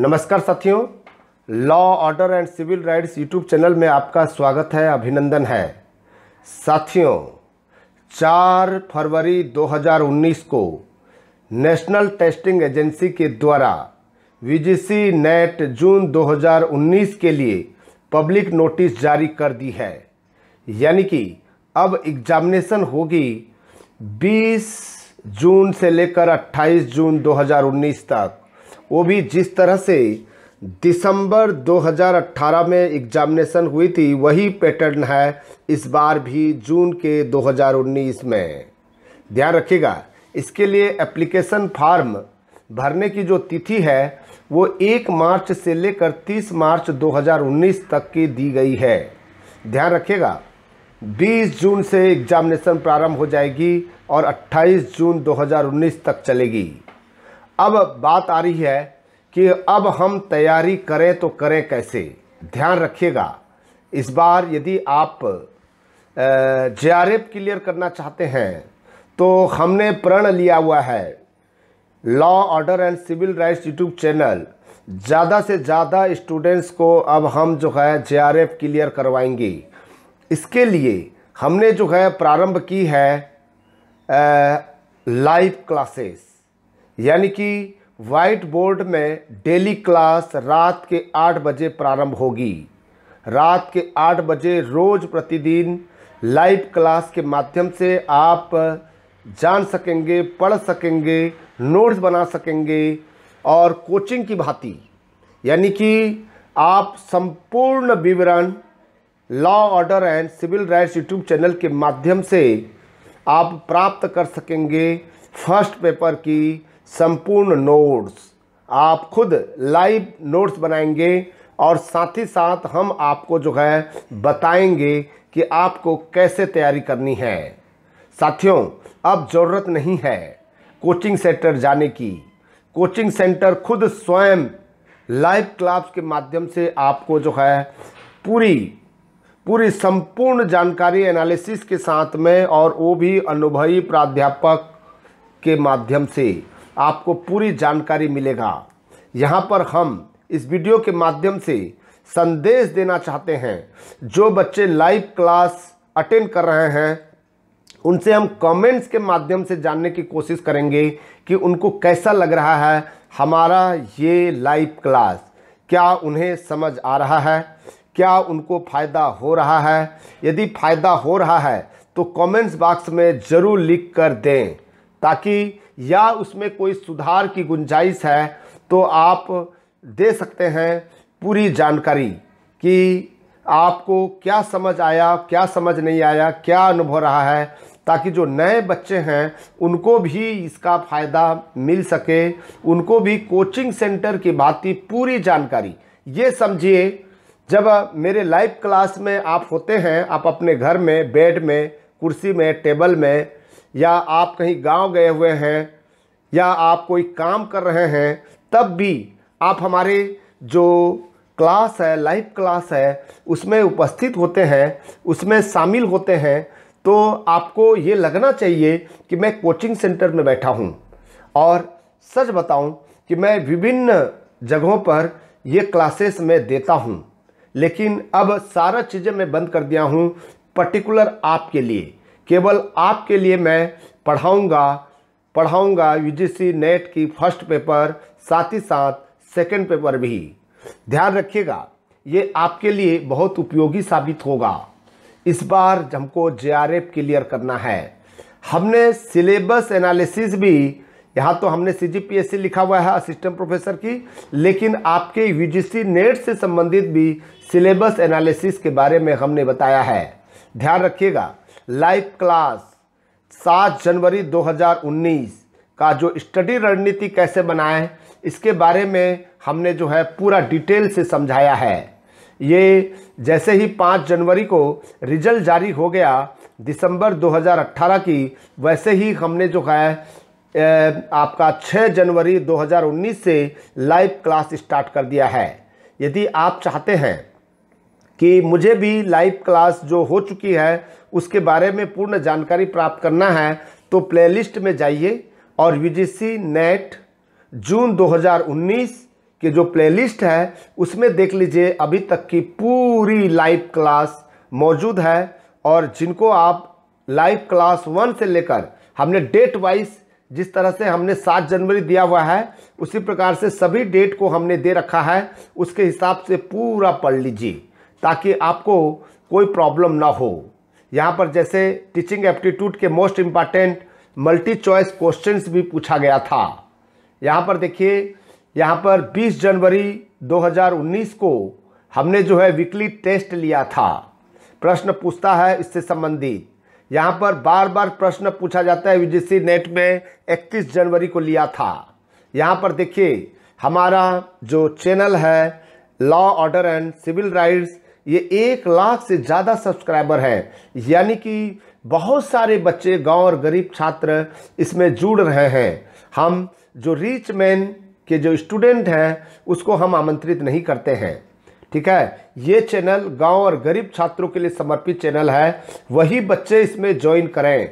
नमस्कार साथियों law order and civil rights YouTube channel में आपका स्वागत है अभिनंदन है साथियों 4 फरवरी 2019 को नेशनल टेस्टिंग एजेंसी के द्वारा वीजीसी नेट जून 2019 के लिए पब्लिक नोटिस जारी कर दी है यानी कि अब एग्जामिनेशन होगी 20 जून से लेकर 28 जून 2019 तक वो भी जिस तरह से दिसंबर 2018 में एग्जामिनेशन हुई थी वही पैटर्न है इस बार भी जून के 2019 में ध्यान रखिएगा इसके लिए एप्लीकेशन फॉर्म भरने की जो तिथि है वो 1 मार्च से लेकर 30 मार्च 2019 तक की दी गई है ध्यान रखिएगा 20 जून से एग्जामिनेशन प्रारंभ हो जाएगी और 28 जून 2019 तक चलेगी अब बात आ रही है कि अब हम तैयारी करें तो करें कैसे ध्यान रखिएगा इस बार यदि आप जे आर एफ क्लियर करना चाहते हैं तो हमने प्रण लिया हुआ है law order and civil rights YouTube channel ज़्यादा से ज़्यादा स्टूडेंट्स को अब हम जो है जे आर एफ क्लियर करवाएंगे इसके लिए हमने जो है प्रारंभ की है लाइव क्लासेस यानी कि वाइट बोर्ड में डेली क्लास रात के आठ बजे प्रारंभ होगी रात के आठ बजे रोज़ प्रतिदिन लाइव क्लास के माध्यम से आप जान सकेंगे पढ़ सकेंगे नोट्स बना सकेंगे और कोचिंग की भांति यानी कि आप संपूर्ण विवरण law order and civil rights YouTube channel के माध्यम से आप प्राप्त कर सकेंगे फर्स्ट पेपर की संपूर्ण नोट्स आप खुद लाइव नोट्स बनाएंगे और साथ ही साथ हम आपको जो है बताएंगे कि आपको कैसे तैयारी करनी है साथियों अब ज़रूरत नहीं है कोचिंग सेंटर जाने की कोचिंग सेंटर खुद स्वयं लाइव क्लास के माध्यम से आपको जो है पूरी पूरी संपूर्ण जानकारी एनालिसिस के साथ में और वो भी अनुभवी प्राध्यापक के माध्यम से आपको पूरी जानकारी मिलेगा यहाँ पर हम इस वीडियो के माध्यम से संदेश देना चाहते हैं जो बच्चे लाइव क्लास अटेंड कर रहे हैं उनसे हम कमेंट्स के माध्यम से जानने की कोशिश करेंगे कि उनको कैसा लग रहा है हमारा ये लाइव क्लास क्या उन्हें समझ आ रहा है क्या उनको फ़ायदा हो रहा है यदि फ़ायदा हो रहा है तो कमेंट्स बॉक्स में ज़रूर लिख कर दें ताकि या उसमें कोई सुधार की गुंजाइश है तो आप दे सकते हैं पूरी जानकारी कि आपको क्या समझ आया क्या समझ नहीं आया क्या अनुभव रहा है ताकि जो नए बच्चे हैं उनको भी इसका फ़ायदा मिल सके उनको भी कोचिंग सेंटर की भांति पूरी जानकारी ये समझिए जब मेरे लाइव क्लास में आप होते हैं आप अपने घर में बेड में कुर्सी में टेबल में या आप कहीं गांव गए हुए हैं या आप कोई काम कर रहे हैं तब भी आप हमारे जो क्लास है लाइव क्लास है उसमें उपस्थित होते हैं उसमें शामिल होते हैं तो आपको ये लगना चाहिए कि मैं कोचिंग सेंटर में बैठा हूँ और सच बताऊँ कि मैं विभिन्न जगहों पर ये क्लासेस मैं देता हूँ लेकिन अब सारा चीज़ें मैं बंद कर दिया हूँ पर्टिकुलर आपके लिए केवल आपके लिए मैं पढ़ाऊँगा पढ़ाऊँगा यूजीसी नेट की फर्स्ट पेपर साथ ही साथ सेकेंड पेपर भी ध्यान रखिएगा ये आपके लिए बहुत उपयोगी साबित होगा इस बार हमको जे क्लियर करना है हमने सिलेबस एनालिसिस भी यहाँ तो हमने सी जी पी एस सी लिखा हुआ है असिस्टेंट प्रोफेसर की लेकिन आपके यू जी सी नेट से संबंधित भी सिलेबस एनालिसिस के बारे में हमने बताया है ध्यान रखिएगा लाइव क्लास सात जनवरी 2019 का जो स्टडी रणनीति कैसे बनाएं इसके बारे में हमने जो है पूरा डिटेल से समझाया है ये जैसे ही पाँच जनवरी को रिजल्ट जारी हो गया दिसंबर 2018 की वैसे ही हमने जो है आपका 6 जनवरी 2019 से लाइव क्लास स्टार्ट कर दिया है यदि आप चाहते हैं कि मुझे भी लाइव क्लास जो हो चुकी है उसके बारे में पूर्ण जानकारी प्राप्त करना है तो प्लेलिस्ट में जाइए और यूजीसी नेट जून 2019 के जो प्लेलिस्ट है उसमें देख लीजिए अभी तक की पूरी लाइव क्लास मौजूद है और जिनको आप लाइव क्लास वन से लेकर हमने डेट वाइज जिस तरह से हमने सात जनवरी दिया हुआ है उसी प्रकार से सभी डेट को हमने दे रखा है उसके हिसाब से पूरा पढ़ लीजिए ताकि आपको कोई प्रॉब्लम ना हो यहाँ पर जैसे टीचिंग एप्टीट्यूड के most important multi choice questions भी पूछा गया था यहाँ पर देखिए यहाँ पर 20 जनवरी 2019 को हमने जो है वीकली टेस्ट लिया था प्रश्न पूछता है इससे संबंधित यहाँ पर बार बार प्रश्न पूछा जाता है यू नेट में 31 जनवरी को लिया था यहाँ पर देखिए हमारा जो चैनल है law order and civil rights ये एक लाख से ज़्यादा सब्सक्राइबर हैं यानी कि बहुत सारे बच्चे गांव और गरीब छात्र इसमें जुड़ रहे हैं हम जो रिच मैन के जो स्टूडेंट हैं उसको हम आमंत्रित नहीं करते हैं ठीक है ये चैनल गांव और गरीब छात्रों के लिए समर्पित चैनल है वही बच्चे इसमें ज्वाइन करें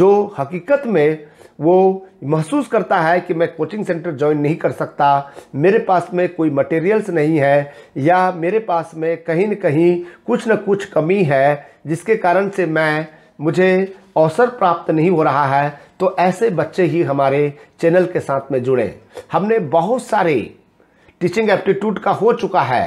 जो हकीकत में वो महसूस करता है कि मैं कोचिंग सेंटर ज्वाइन नहीं कर सकता मेरे पास में कोई मटेरियल्स नहीं है या मेरे पास में कहीं न कहीं कुछ न कुछ कमी है जिसके कारण से मैं मुझे अवसर प्राप्त नहीं हो रहा है तो ऐसे बच्चे ही हमारे चैनल के साथ में जुड़े हमने बहुत सारे टीचिंग एप्टीट्यूड का हो चुका है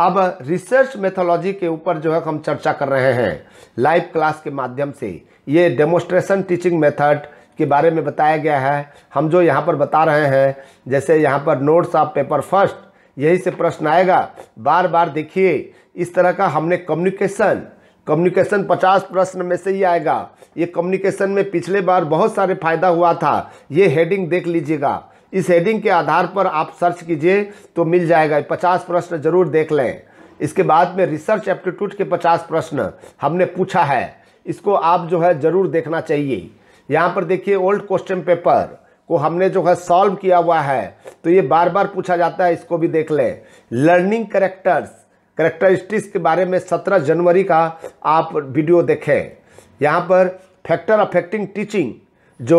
अब रिसर्च मेथोलॉजी के ऊपर जो है हम चर्चा कर रहे हैं लाइव क्लास के माध्यम से ये डेमोस्ट्रेशन टीचिंग मेथड के बारे में बताया गया है हम जो यहाँ पर बता रहे हैं जैसे यहाँ पर नोट्स ऑफ पेपर फर्स्ट यही से प्रश्न आएगा बार बार देखिए इस तरह का हमने कम्युनिकेशन कम्युनिकेशन पचास प्रश्न में से ही आएगा ये कम्युनिकेशन में पिछले बार बहुत सारे फायदा हुआ था ये हेडिंग देख लीजिएगा इस हेडिंग के आधार पर आप सर्च कीजिए तो मिल जाएगा पचास प्रश्न जरूर देख लें इसके बाद में रिसर्च एप्टीट्यूड के पचास प्रश्न हमने पूछा है इसको आप जो है ज़रूर देखना चाहिए यहाँ पर देखिए ओल्ड क्वेश्चन पेपर को हमने जो है सॉल्व किया हुआ है तो ये बार बार पूछा जाता है इसको भी देख लें लर्निंग करेक्टर्स करेक्टरिस्टिक्स के बारे में 17 जनवरी का आप वीडियो देखें यहाँ पर फैक्टर अफेक्टिंग टीचिंग जो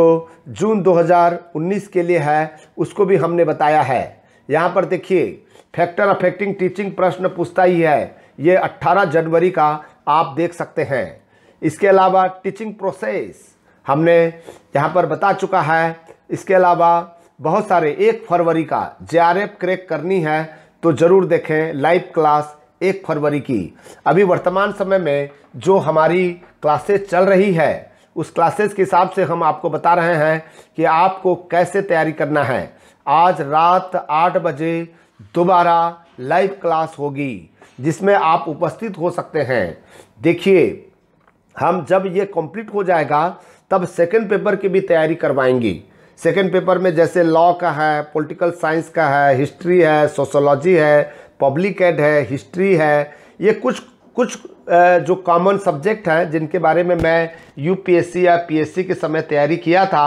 जून 2019 के लिए है उसको भी हमने बताया है यहाँ पर देखिए फैक्टर अफेक्टिंग टीचिंग प्रश्न पूछता ही है ये 18 जनवरी का आप देख सकते हैं इसके अलावा टीचिंग प्रोसेस हमने यहाँ पर बता चुका है इसके अलावा बहुत सारे एक फरवरी का जे क्रैक करनी है तो ज़रूर देखें लाइव क्लास एक फरवरी की अभी वर्तमान समय में जो हमारी क्लासेस चल रही है उस क्लासेस के हिसाब से हम आपको बता रहे हैं कि आपको कैसे तैयारी करना है आज रात आठ बजे दोबारा लाइव क्लास होगी जिसमें आप उपस्थित हो सकते हैं देखिए हम जब ये कंप्लीट हो जाएगा तब सेकेंड पेपर की भी तैयारी करवाएंगी सेकेंड पेपर में जैसे लॉ का है पॉलिटिकल साइंस का है हिस्ट्री है सोशोलॉजी है पब्लिक एड है हिस्ट्री है ये कुछ कुछ जो कॉमन सब्जेक्ट हैं जिनके बारे में मैं यूपीएससी या पीएससी के समय तैयारी किया था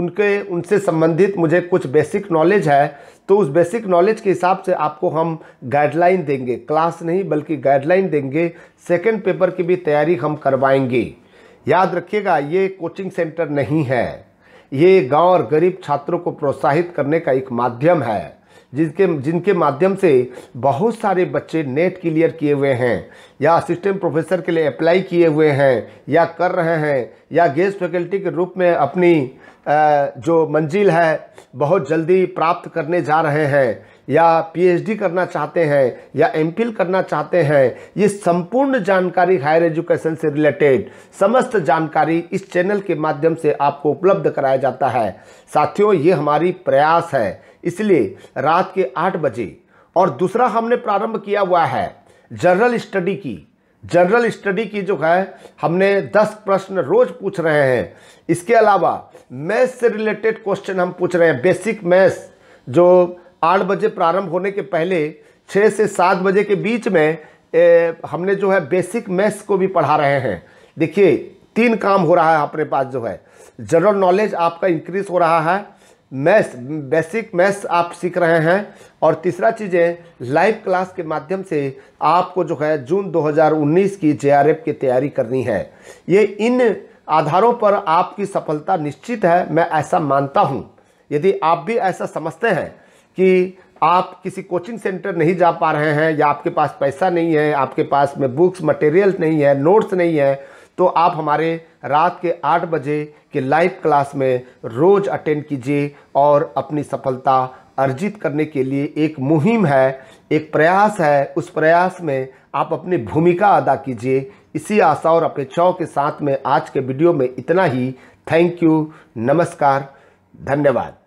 उनके उनसे संबंधित मुझे कुछ बेसिक नॉलेज है तो उस बेसिक नॉलेज के हिसाब से आपको हम गाइडलाइन देंगे क्लास नहीं बल्कि गाइडलाइन देंगे सेकेंड पेपर की भी तैयारी हम करवाएंगे याद रखिएगा ये कोचिंग सेंटर नहीं है ये गांव और गरीब छात्रों को प्रोत्साहित करने का एक माध्यम है जिसके जिनके माध्यम से बहुत सारे बच्चे नेट क्लियर किए हुए हैं या असिस्टेंट प्रोफेसर के लिए अप्लाई किए हुए हैं या कर रहे हैं या गेस्ट फैकल्टी के रूप में अपनी जो मंजिल है बहुत जल्दी प्राप्त करने जा रहे हैं या पीएचडी करना चाहते हैं या एमफिल करना चाहते हैं ये संपूर्ण जानकारी हायर एजुकेशन से रिलेटेड समस्त जानकारी इस चैनल के माध्यम से आपको उपलब्ध कराया जाता है साथियों ये हमारी प्रयास है इसलिए रात के आठ बजे और दूसरा हमने प्रारंभ किया हुआ है जनरल स्टडी की जनरल स्टडी की जो है हमने 10 प्रश्न रोज पूछ रहे हैं इसके अलावा मैथ से रिलेटेड क्वेश्चन हम पूछ रहे हैं बेसिक मैथ्स जो आठ बजे प्रारंभ होने के पहले छः से सात बजे के बीच में ए, हमने जो है बेसिक मैथ्स को भी पढ़ा रहे हैं देखिए तीन काम हो रहा है अपने पास जो है जनरल नॉलेज आपका इंक्रीज हो रहा है मैथ्स बेसिक मैथ्स आप सीख रहे हैं और तीसरा चीज़ें लाइव क्लास के माध्यम से आपको जो है जून 2019 की जे की तैयारी करनी है ये इन आधारों पर आपकी सफलता निश्चित है मैं ऐसा मानता हूँ यदि आप भी ऐसा समझते हैं कि आप किसी कोचिंग सेंटर नहीं जा पा रहे हैं या आपके पास पैसा नहीं है आपके पास में बुक्स मटेरियल नहीं है नोट्स नहीं है तो आप हमारे रात के आठ बजे के लाइव क्लास में रोज़ अटेंड कीजिए और अपनी सफलता अर्जित करने के लिए एक मुहिम है एक प्रयास है उस प्रयास में आप अपनी भूमिका अदा कीजिए इसी आशा और अपेक्षाओं के साथ में आज के वीडियो में इतना ही थैंक यू नमस्कार धन्यवाद